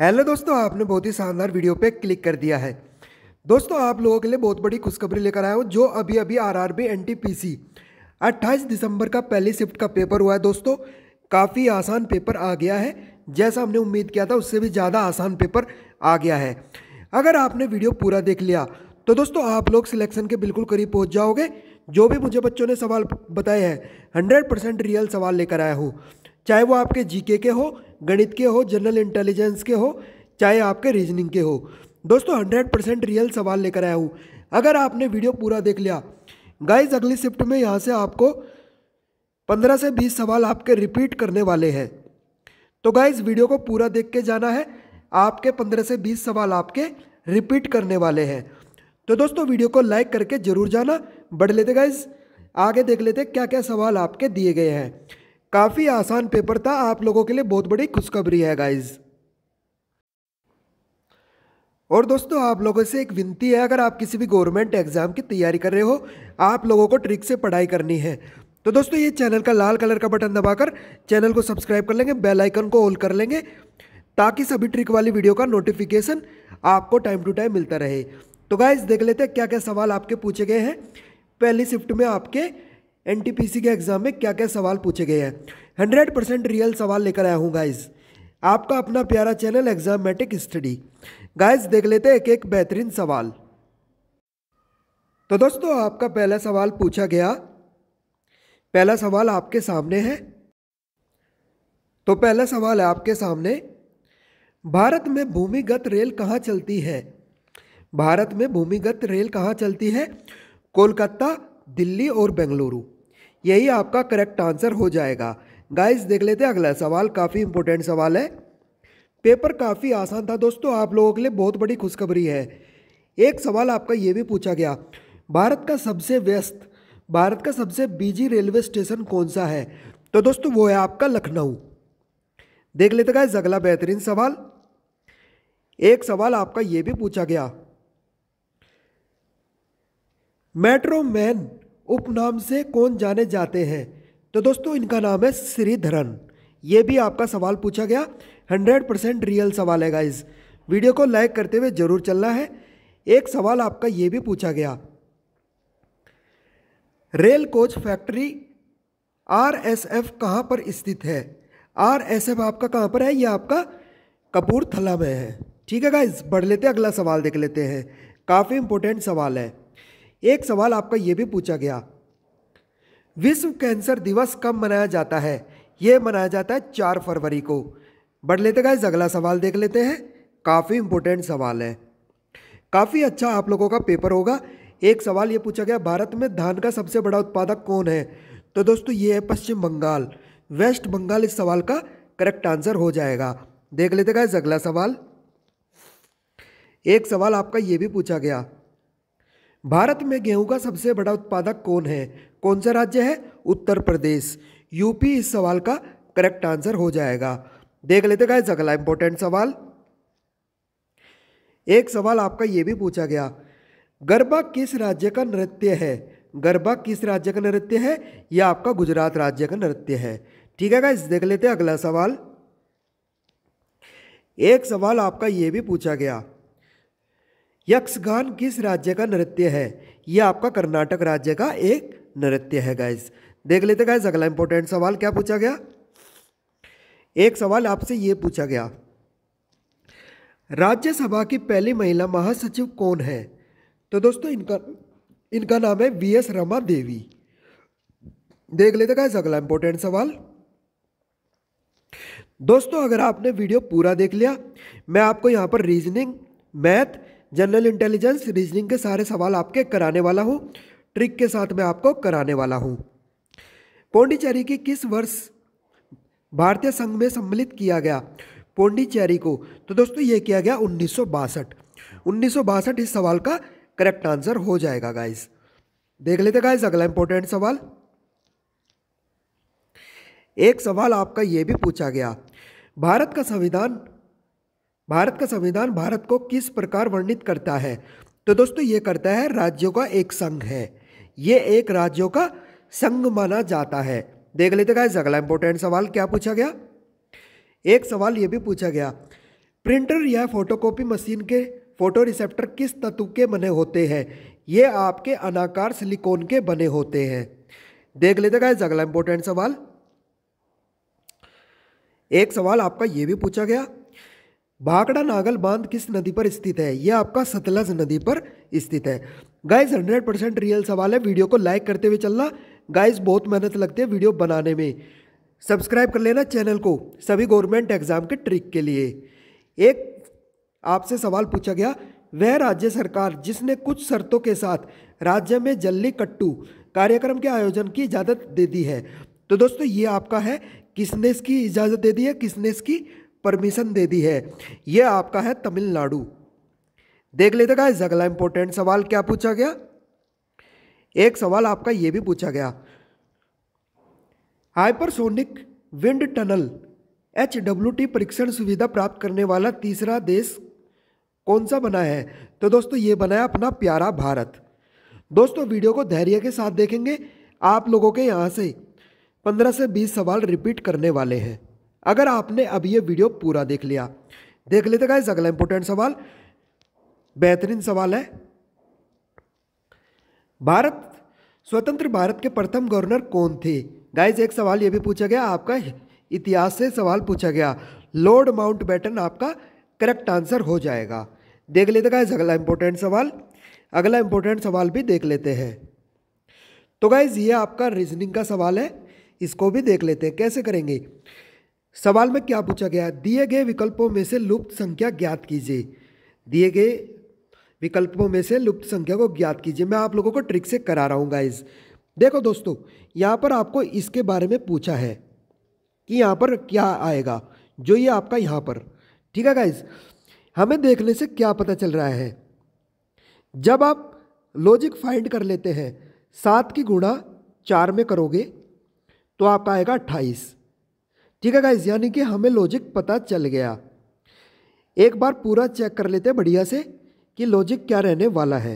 hello दोस्तों आपने बहुत ही शानदार वीडियो पे क्लिक कर दिया है दोस्तों आप लोगों के लिए बहुत बड़ी खुशखबरी लेकर आया हूँ जो अभी अभी R R B N T P C अट्ठाईस दिसंबर का पहली शिफ्ट का पेपर हुआ है दोस्तों काफ़ी आसान पेपर आ गया है जैसा हमने उम्मीद किया था उससे भी ज़्यादा आसान पेपर आ गया है अगर आपने वीडियो पूरा देख लिया तो दोस्तों आप लोग सिलेक्शन के बिल्कुल करीब पहुँच जाओगे जो भी मुझे बच्चों ने सवाल बताए हैं हंड्रेड परसेंट रियल सवाल लेकर आया हूँ चाहे वो आपके जी के हो गणित के हो जनरल इंटेलिजेंस के हो चाहे आपके रीजनिंग के हो दोस्तों हंड्रेड परसेंट रियल सवाल लेकर आया हूँ अगर आपने वीडियो पूरा देख लिया गाइज अगली शिफ्ट में यहाँ से आपको पंद्रह से बीस सवाल आपके रिपीट करने वाले हैं तो गाइज वीडियो को पूरा देख के जाना है आपके पंद्रह से बीस सवाल आपके रिपीट करने वाले हैं तो दोस्तों वीडियो को लाइक करके जरूर जाना बढ़ लेते गाइज आगे देख लेते क्या क्या सवाल आपके दिए गए हैं काफ़ी आसान पेपर था आप लोगों के लिए बहुत बड़ी खुशखबरी है गाइज़ और दोस्तों आप लोगों से एक विनती है अगर आप किसी भी गवर्नमेंट एग्ज़ाम की तैयारी कर रहे हो आप लोगों को ट्रिक से पढ़ाई करनी है तो दोस्तों ये चैनल का लाल कलर का बटन दबाकर चैनल को सब्सक्राइब कर लेंगे बेल आइकन को ऑल कर लेंगे ताकि सभी ट्रिक वाली वीडियो का नोटिफिकेशन आपको टाइम टू टाइम मिलता रहे तो गाइज देख लेते हैं क्या क्या सवाल आपके पूछे गए हैं पहली शिफ्ट में आपके एन के एग्ज़ाम में क्या क्या सवाल पूछे गए हैं हंड्रेड परसेंट रियल सवाल लेकर आया हूँ गाइज आपका अपना प्यारा चैनल एग्जामेटिक स्टडी गाइज देख लेते हैं एक एक बेहतरीन सवाल तो दोस्तों आपका पहला सवाल पूछा गया पहला सवाल आपके सामने है तो पहला सवाल है आपके सामने भारत में भूमिगत रेल कहाँ चलती है भारत में भूमिगत रेल कहाँ चलती है कोलकाता दिल्ली और बेंगलुरु यही आपका करेक्ट आंसर हो जाएगा गाइस देख लेते हैं अगला सवाल काफ़ी इंपॉर्टेंट सवाल है पेपर काफ़ी आसान था दोस्तों आप लोगों के लिए बहुत बड़ी खुशखबरी है एक सवाल आपका ये भी पूछा गया भारत का सबसे व्यस्त भारत का सबसे बिजी रेलवे स्टेशन कौन सा है तो दोस्तों वो है आपका लखनऊ देख लेते गाइस अगला बेहतरीन सवाल एक सवाल आपका ये भी पूछा गया मेट्रो मैन उपनाम से कौन जाने जाते हैं तो दोस्तों इनका नाम है श्रीधरन ये भी आपका सवाल पूछा गया हंड्रेड परसेंट रियल सवाल है गाइज वीडियो को लाइक करते हुए ज़रूर चलना है एक सवाल आपका ये भी पूछा गया rail coach factory R S F कहाँ पर स्थित है आर एस एफ आपका कहाँ पर है यह आपका कपूरथला में है ठीक है गाइज बढ़ लेते हैं अगला सवाल देख लेते हैं काफ़ी इंपॉर्टेंट सवाल है एक सवाल आपका ये भी पूछा गया विश्व कैंसर दिवस कब मनाया जाता है ये मनाया जाता है चार फरवरी को बढ़ लेते गाइज अगला सवाल देख लेते हैं काफ़ी इंपॉर्टेंट सवाल है काफ़ी अच्छा आप लोगों का पेपर होगा एक सवाल ये पूछा गया भारत में धान का सबसे बड़ा उत्पादक कौन है तो दोस्तों ये है पश्चिम बंगाल वेस्ट बंगाल इस सवाल का करेक्ट आंसर हो जाएगा देख लेते गाइज अगला सवाल एक सवाल आपका ये भी पूछा गया भारत में गेहूं का सबसे बड़ा उत्पादक कौन है कौन सा राज्य है उत्तर प्रदेश यूपी इस सवाल का करेक्ट आंसर हो जाएगा देख लेते गाइस अगला इंपॉर्टेंट सवाल एक सवाल आपका ये भी पूछा गया गरबा किस राज्य का नृत्य है गरबा किस राज्य का नृत्य है यह आपका गुजरात राज्य का नृत्य है ठीक है गाइस देख लेते अगला सवाल एक सवाल आपका ये भी पूछा गया यक्षगान किस राज्य का नृत्य है यह आपका कर्नाटक राज्य का एक नृत्य है गाइज देख लेते गाइज अगला इंपॉर्टेंट सवाल क्या पूछा गया एक सवाल आपसे ये पूछा गया राज्यसभा की पहली महिला महासचिव कौन है तो दोस्तों इनका इनका नाम है वी एस रमा देवी देख लेते गाइज अगला इंपॉर्टेंट सवाल दोस्तों अगर आपने वीडियो पूरा देख लिया मैं आपको यहां पर reasoning math general intelligence reasoning के सारे सवाल आपके कराने वाला हूँ ट्रिक के साथ मैं आपको कराने वाला हूँ पौंडीचेरी की किस वर्ष भारतीय संघ में सम्मिलित किया गया पौंडीचेरी को तो दोस्तों ये किया गया उन्नीस सौ इस सवाल का करेक्ट आंसर हो जाएगा गाइज देख लेते गाइज अगला इंपॉर्टेंट सवाल एक सवाल आपका यह भी पूछा गया भारत का संविधान भारत का संविधान भारत को किस प्रकार वर्णित करता है तो दोस्तों ये करता है राज्यों का एक संघ है ये एक राज्यों का संघ माना जाता है देख लेते गाइस अगला इंपॉर्टेंट सवाल क्या पूछा गया एक सवाल ये भी पूछा गया प्रिंटर या फोटोकॉपी मशीन के फोटो रिसेप्टर किस तत्व के बने होते हैं ये आपके अनाकार सिलिकॉन के बने होते हैं देख लेते गाइस अगला इंपॉर्टेंट सवाल एक सवाल आपका ये भी पूछा गया भाखड़ा नागल बांध किस नदी पर स्थित है यह आपका सतलज नदी पर स्थित है गाइज हंड्रेड परसेंट रियल सवाल है वीडियो को लाइक करते हुए चलना गाइज बहुत मेहनत लगती है वीडियो बनाने में सब्सक्राइब कर लेना चैनल को सभी गवर्नमेंट एग्जाम के ट्रिक के लिए एक आपसे सवाल पूछा गया वह राज्य सरकार जिसने कुछ शर्तों के साथ राज्य में जल्ली कट्टू कार्यक्रम के आयोजन की इजाज़त दे दी है तो दोस्तों ये आपका है किसने इसकी इजाज़त दे दी है किसने इसकी परमिशन दे दी है यह आपका है तमिलनाडु देख लेते गाइस अगला इंपॉर्टेंट सवाल क्या पूछा गया एक सवाल आपका यह भी पूछा गया hypersonic wind tunnel H W T परीक्षण सुविधा प्राप्त करने वाला तीसरा देश कौन सा बना है तो दोस्तों ये बना है अपना प्यारा भारत दोस्तों वीडियो को धैर्य के साथ देखेंगे आप लोगों के यहाँ से पंद्रह से बीस सवाल रिपीट करने वाले हैं अगर आपने अब ये वीडियो पूरा देख लिया देख लेते गाइज अगला इंपॉर्टेंट सवाल बेहतरीन सवाल है भारत स्वतंत्र भारत के प्रथम गवर्नर कौन थे गाइज एक सवाल ये भी पूछा गया आपका इतिहास से सवाल पूछा गया लॉर्ड बैटन आपका करेक्ट आंसर हो जाएगा देख लेते गाइज अगला इंपॉर्टेंट सवाल अगला इंपॉर्टेंट सवाल भी देख लेते हैं तो गाइज ये आपका रीजनिंग का सवाल है इसको भी देख लेते हैं कैसे करेंगे सवाल में क्या पूछा गया दिए गए विकल्पों में से लुप्त संख्या ज्ञात कीजिए दिए गए विकल्पों में से लुप्त संख्या को ज्ञात कीजिए मैं आप लोगों को ट्रिक से करा रहा हूँ गाइज देखो दोस्तों यहाँ पर आपको इसके बारे में पूछा है कि यहाँ पर क्या आएगा जो ये आपका यहाँ पर ठीक है गाइज हमें देखने से क्या पता चल रहा है जब आप लॉजिक फाइंड कर लेते हैं सात की गुणा चार में करोगे तो आपका आएगा अट्ठाईस ठीक है गाइज यानी कि हमें लॉजिक पता चल गया एक बार पूरा चेक कर लेते हैं बढ़िया से कि लॉजिक क्या रहने वाला है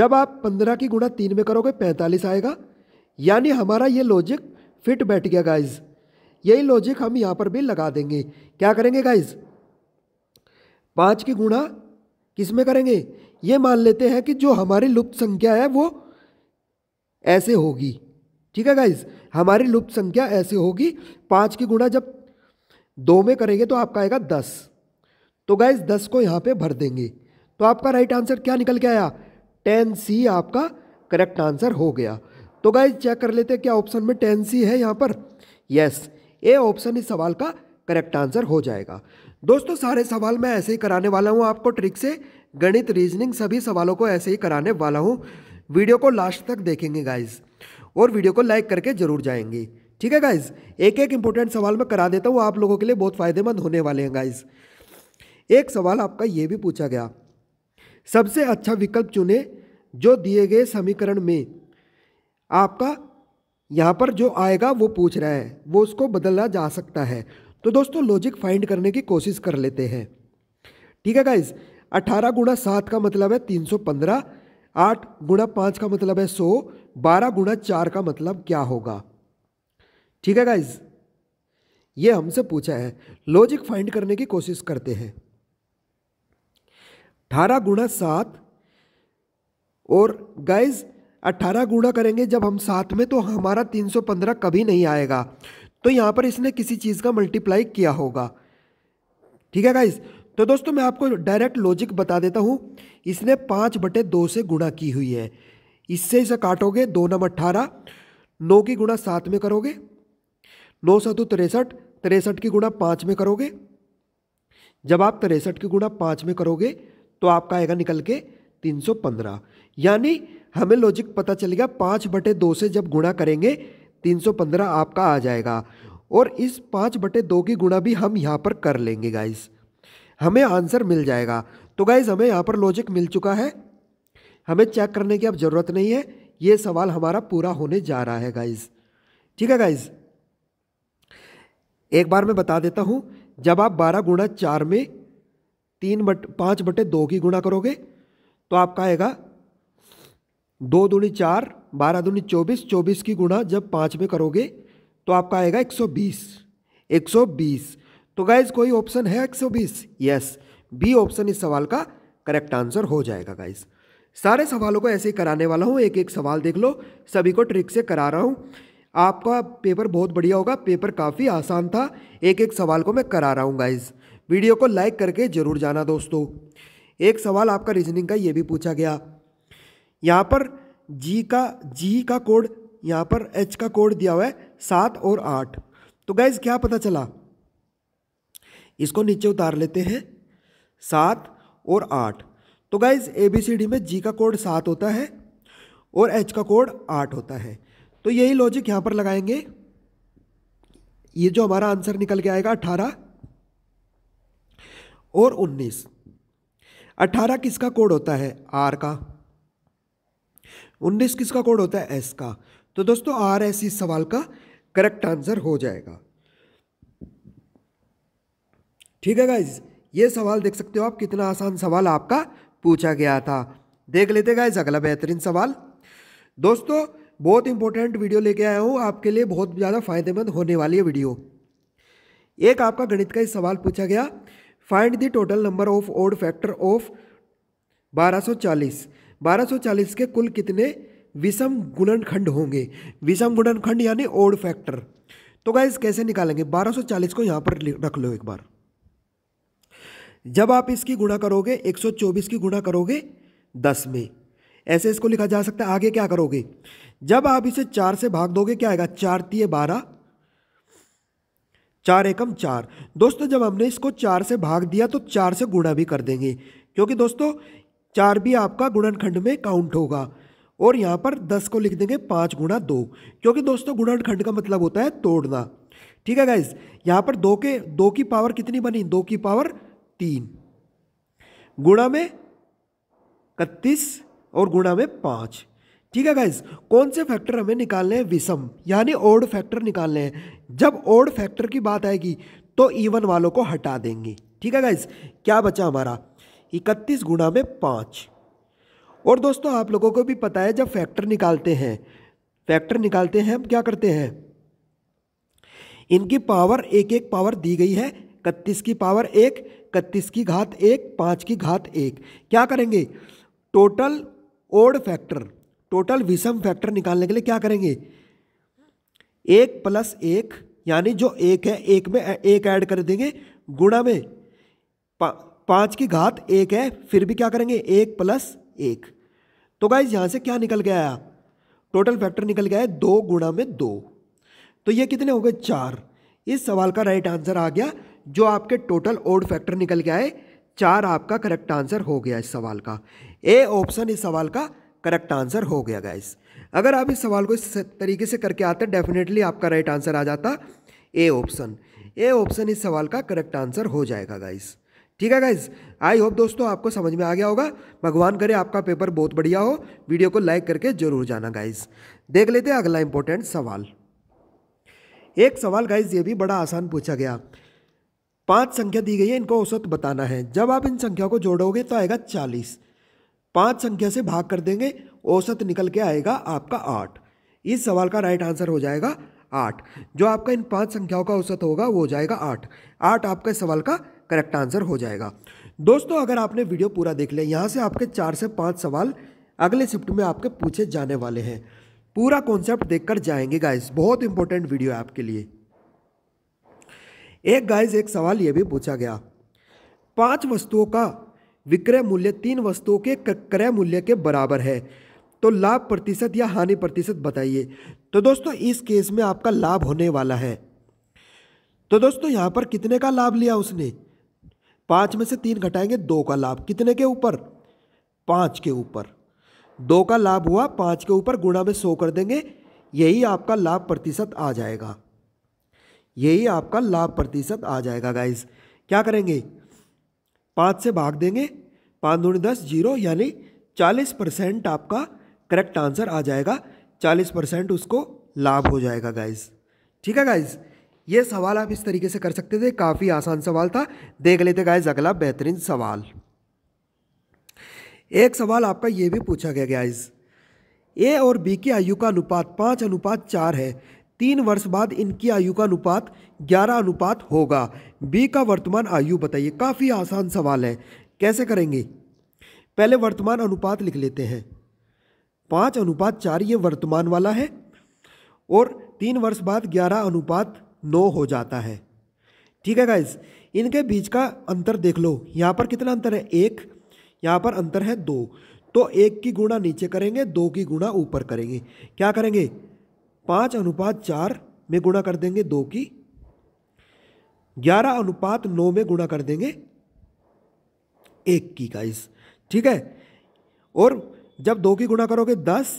जब आप पंद्रह की गुणा तीन में करोगे पैंतालीस आएगा यानी हमारा ये लॉजिक फिट बैठ गया गाइज यही लॉजिक हम यहाँ पर भी लगा देंगे क्या करेंगे गाइज पाँच की गुणा किस में करेंगे ये मान लेते हैं कि जो हमारी लुप्त संख्या है वो ऐसे होगी ठीक है गाइज हमारी लुप्त संख्या ऐसी होगी पाँच की गुणा जब दो में करेंगे तो आपका आएगा दस तो गाइज दस को यहाँ पे भर देंगे तो आपका राइट आंसर क्या निकल के आया टेन सी आपका करेक्ट आंसर हो गया तो गाइज चेक कर लेते हैं क्या ऑप्शन में टेन सी है यहाँ पर यस ए ऑप्शन इस सवाल का करेक्ट आंसर हो जाएगा दोस्तों सारे सवाल मैं ऐसे ही कराने वाला हूँ आपको ट्रिक से गणित रीजनिंग सभी सवालों को ऐसे ही कराने वाला हूँ वीडियो को लास्ट तक देखेंगे गाइज और वीडियो को लाइक करके जरूर जाएंगे ठीक है गाइज एक एक इंपॉर्टेंट सवाल मैं करा देता हूँ आप लोगों के लिए बहुत फायदेमंद होने वाले हैं गाइज एक सवाल आपका ये भी पूछा गया सबसे अच्छा विकल्प चुने जो दिए गए समीकरण में आपका यहाँ पर जो आएगा वो पूछ रहा है वो उसको बदला जा सकता है तो दोस्तों लॉजिक फाइंड करने की कोशिश कर लेते हैं ठीक है गाइज अठारह गुणा सात का मतलब है तीन सौ पंद्रह आठ गुणा पाँच का मतलब है सौ बारह गुणा चार का मतलब क्या होगा ठीक है गाइज ये हमसे पूछा है लॉजिक फाइंड करने की कोशिश करते हैं अठारह गुणा सात और गाइज अट्ठारह गुणा करेंगे जब हम साथ में तो हमारा तीन सौ पंद्रह कभी नहीं आएगा तो यहाँ पर इसने किसी चीज़ का मल्टीप्लाई किया होगा ठीक है गाइज तो दोस्तों मैं आपको डायरेक्ट लॉजिक बता देता हूँ इसने पाँच बटे दो से गुणा की हुई है इससे इसे काटोगे दो नम अट्ठारह नौ की गुणा सात में करोगे नौ सतु तिरसठ तिरसठ की गुणा पाँच में करोगे जब आप तिरसठ की गुणा पाँच में करोगे तो आपका आएगा निकल के तीन सौ पंद्रह यानी हमें लॉजिक पता चलेगा पाँच बटे दो से जब गुणा करेंगे तीन सौ पंद्रह आपका आ जाएगा और इस पाँच बटे दो की गुणा भी हम यहाँ पर कर लेंगे गाइस हमें आंसर मिल जाएगा तो गाइज़ हमें यहाँ पर लॉजिक मिल चुका है हमें चेक करने की अब ज़रूरत नहीं है ये सवाल हमारा पूरा होने जा रहा है गाइज़ ठीक है गाइज़ एक बार मैं बता देता हूँ जब आप बारह गुणा चार में तीन बट पाँच बटे दो की गुणा करोगे तो आपका आएगा दो दूनी चार बारह दूनी चौबीस चौबीस की गुणा जब पाँच में करोगे तो आपका आएगा एक सौ बीस एक सौ बीस तो गाइज कोई ऑप्शन है 120 यस बी ऑप्शन इस सवाल का करेक्ट आंसर हो जाएगा गाइज सारे सवालों को ऐसे ही कराने वाला हूँ एक एक सवाल देख लो सभी को ट्रिक से करा रहा हूँ आपका पेपर बहुत बढ़िया होगा पेपर काफ़ी आसान था एक एक सवाल को मैं करा रहा हूँ गाइज वीडियो को लाइक करके ज़रूर जाना दोस्तों एक सवाल आपका रीजनिंग का ये भी पूछा गया यहाँ पर जी का जी का कोड यहाँ पर एच का कोड दिया हुआ है सात और आठ तो गाइज़ क्या पता चला इसको नीचे उतार लेते हैं सात और आठ तो guys A B C D में जी का कोड सात होता है और एच का कोड आठ होता है तो यही लॉजिक यहाँ पर लगाएंगे ये जो हमारा आंसर निकल के आएगा अट्ठारह और उन्नीस अट्ठारह किसका कोड होता है आर का उन्नीस किसका कोड होता है एस का तो दोस्तों आर एस इस सवाल का करेक्ट आंसर हो जाएगा ठीक है गाइज ये सवाल देख सकते हो आप कितना आसान सवाल आपका पूछा गया था देख लेते गाइज अगला बेहतरीन सवाल दोस्तों बहुत इंपॉर्टेंट वीडियो लेके आया हूँ आपके लिए बहुत ज़्यादा फायदेमंद होने वाली है वीडियो एक आपका गणित का ही सवाल पूछा गया find the total number of odd factor of 1240 1240 के कुल कितने विषम गुणनखंड होंगे विषम गुणनखंड यानी ओड फैक्टर तो गाइज कैसे निकालेंगे 1240 को यहाँ पर रख लो एक बार जब आप इसकी गुणा करोगे 124 की गुणा करोगे 10 में ऐसे इसको लिखा जा सकता है आगे क्या करोगे जब आप इसे चार से भाग दोगे क्या आएगा चार तीय बारह चार एकम चार दोस्तों जब हमने इसको चार से भाग दिया तो चार से गुणा भी कर देंगे क्योंकि दोस्तों चार भी आपका गुणनखंड में काउंट होगा और यहाँ पर दस को लिख देंगे पाँच गुणा दो क्योंकि दोस्तों गुणनखंड का मतलब होता है तोड़ना ठीक है गाइज यहाँ पर दो के दो की पावर कितनी बनी दो की पावर तीन गुणा में इकतीस और गुणा में पाँच ठीक है गाइज कौन से फैक्टर हमें निकालने हैं विषम यानी ओड फैक्टर निकालने हैं जब ओड फैक्टर की बात आएगी तो ईवन वालों को हटा देंगे ठीक है गाइज क्या बचा हमारा इकतीस गुणा में पाँच और दोस्तों आप लोगों को भी पता है जब फैक्टर निकालते हैं फैक्टर निकालते हैं हम क्या करते हैं इनकी पावर एक एक पावर दी गई है इकतीस की पावर एक इकतीस की घात एक पाँच की घात एक क्या करेंगे टोटल ओड फैक्टर टोटल विषम फैक्टर निकालने के लिए क्या करेंगे एक प्लस एक यानी जो एक है एक में एक ऐड कर देंगे गुणा में पा, पाँच की घात एक है फिर भी क्या करेंगे एक प्लस एक तो गाइज यहाँ से क्या निकल गया है टोटल फैक्टर निकल गया है दो गुणा में दो तो ये कितने हो गए चार इस सवाल का राइट आंसर आ गया जो आपके टोटल ओड फैक्टर निकल के आए चार आपका करेक्ट आंसर हो गया इस सवाल का ए ऑप्शन इस सवाल का करेक्ट आंसर हो गया गाइस अगर आप इस सवाल को इस तरीके से करके आते डेफिनेटली आपका राइट आंसर आ जाता ए ऑप्शन ए ऑप्शन इस सवाल का करेक्ट आंसर हो जाएगा गाइस ठीक है गाइज आई होप दोस्तों आपको समझ में आ गया होगा भगवान करे आपका पेपर बहुत बढ़िया हो वीडियो को लाइक करके जरूर जाना गाइज देख लेते हैं अगला इंपॉर्टेंट सवाल एक सवाल गाइज ये भी बड़ा आसान पूछा गया पांच संख्या दी गई है इनको औसत बताना है जब आप इन संख्या को जोड़ोगे तो आएगा चालीस पांच संख्या से भाग कर देंगे औसत निकल के आएगा आपका आठ इस सवाल का राइट आंसर हो जाएगा आठ जो आपका इन पांच संख्याओं का औसत होगा वो हो जाएगा आठ आठ आपका सवाल का करेक्ट आंसर हो जाएगा दोस्तों अगर आपने वीडियो पूरा देख लिया यहाँ से आपके चार से पाँच सवाल अगले शिफ्ट में आपके पूछे जाने वाले हैं पूरा कॉन्सेप्ट देखकर जाएंगे गाइस बहुत इंपॉर्टेंट वीडियो है आपके लिए एक गाइस एक सवाल ये भी पूछा गया पांच वस्तुओं का विक्रय मूल्य तीन वस्तुओं के क्रय मूल्य के बराबर है तो लाभ प्रतिशत या हानि प्रतिशत बताइए तो दोस्तों इस केस में आपका लाभ होने वाला है तो दोस्तों यहाँ पर कितने का लाभ लिया उसने पाँच में से तीन घटाएंगे दो का लाभ कितने के ऊपर पाँच के ऊपर दो का लाभ हुआ पाँच के ऊपर गुणा में सौ कर देंगे यही आपका लाभ प्रतिशत आ जाएगा यही आपका लाभ प्रतिशत आ जाएगा गाइज क्या करेंगे पाँच से भाग देंगे पाँच दूनी दस जीरो यानी चालीस परसेंट आपका करेक्ट आंसर आ जाएगा चालीस परसेंट उसको लाभ हो जाएगा गाइज ठीक है गाइज ये सवाल आप इस तरीके से कर सकते थे काफ़ी आसान सवाल था देख लेते गाइज अगला बेहतरीन सवाल एक सवाल आपका ये भी पूछा गया गाइज ए और बी की आयु का अनुपात पाँच अनुपात चार है तीन वर्ष बाद इनकी आयु का अनुपात ग्यारह अनुपात होगा बी का वर्तमान आयु बताइए काफ़ी आसान सवाल है कैसे करेंगे पहले वर्तमान अनुपात लिख लेते हैं पाँच अनुपात चार ये वर्तमान वाला है और तीन वर्ष बाद ग्यारह अनुपात नौ हो जाता है ठीक है गाइज इनके बीच का अंतर देख लो यहाँ पर कितना अंतर है एक यहाँ पर अंतर है दो तो एक की गुणा नीचे करेंगे दो की गुणा ऊपर करेंगे क्या करेंगे पाँच अनुपात चार में गुणा कर देंगे दो की ग्यारह अनुपात नौ में गुणा कर देंगे एक की गाइस ठीक है और जब दो की गुणा करोगे दस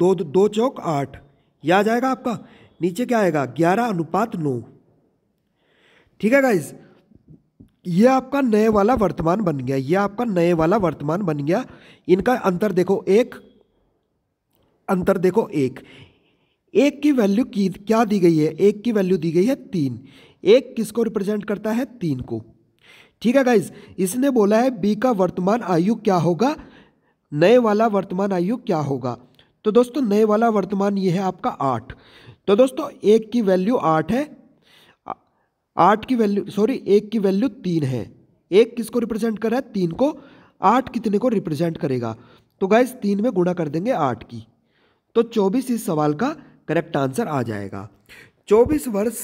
दो दो चौक आठ यह आ जाएगा आपका नीचे क्या आएगा ग्यारह अनुपात नौ ठीक है गाइज ये आपका नए वाला वर्तमान बन गया ये आपका नए वाला वर्तमान बन गया इनका अंतर देखो एक अंतर देखो एक एक की वैल्यू की क्या दी गई है एक की वैल्यू दी गई है तीन एक किसको रिप्रेजेंट करता है तीन को ठीक है गाइज इसने बोला है बी का वर्तमान आयु क्या होगा नए वाला वर्तमान आयु क्या होगा तो दोस्तों नए वाला वर्तमान ये है आपका आठ तो दोस्तों एक की वैल्यू आठ है आठ की वैल्यू सॉरी एक की वैल्यू तीन है एक किसको रिप्रेजेंट कर रहा है तीन को आठ कितने को रिप्रेजेंट करेगा तो गाइज तीन में गुणा कर देंगे आठ की तो 24 इस सवाल का करेक्ट आंसर आ जाएगा 24 वर्ष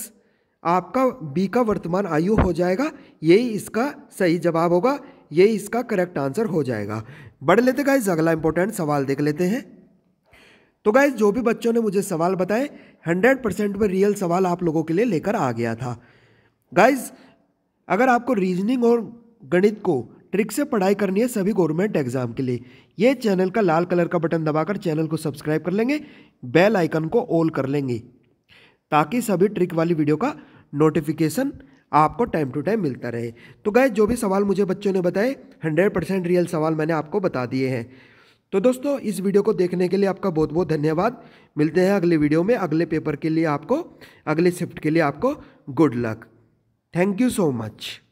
आपका बी का वर्तमान आयु हो जाएगा यही इसका सही जवाब होगा यही इसका करेक्ट आंसर हो जाएगा बढ़ लेते गाइज अगला इंपॉर्टेंट सवाल देख लेते हैं तो गाइज जो भी बच्चों ने मुझे सवाल बताए हंड्रेड परसेंट में रियल सवाल आप लोगों के लिए लेकर आ गया था गाइज अगर आपको रीजनिंग और गणित को ट्रिक से पढ़ाई करनी है सभी गवर्नमेंट एग्जाम के लिए ये चैनल का लाल कलर का बटन दबाकर चैनल को सब्सक्राइब कर लेंगे बेल आइकन को ऑल कर लेंगे ताकि सभी ट्रिक वाली वीडियो का नोटिफिकेशन आपको टाइम टू टाइम मिलता रहे तो गए जो भी सवाल मुझे बच्चों ने बताए हंड्रेड परसेंट रियल सवाल मैंने आपको बता दिए हैं तो दोस्तों इस वीडियो को देखने के लिए आपका बहुत बहुत धन्यवाद मिलते हैं अगले वीडियो में अगले पेपर के लिए आपको अगले शिफ्ट के लिए आपको good luck thank you so much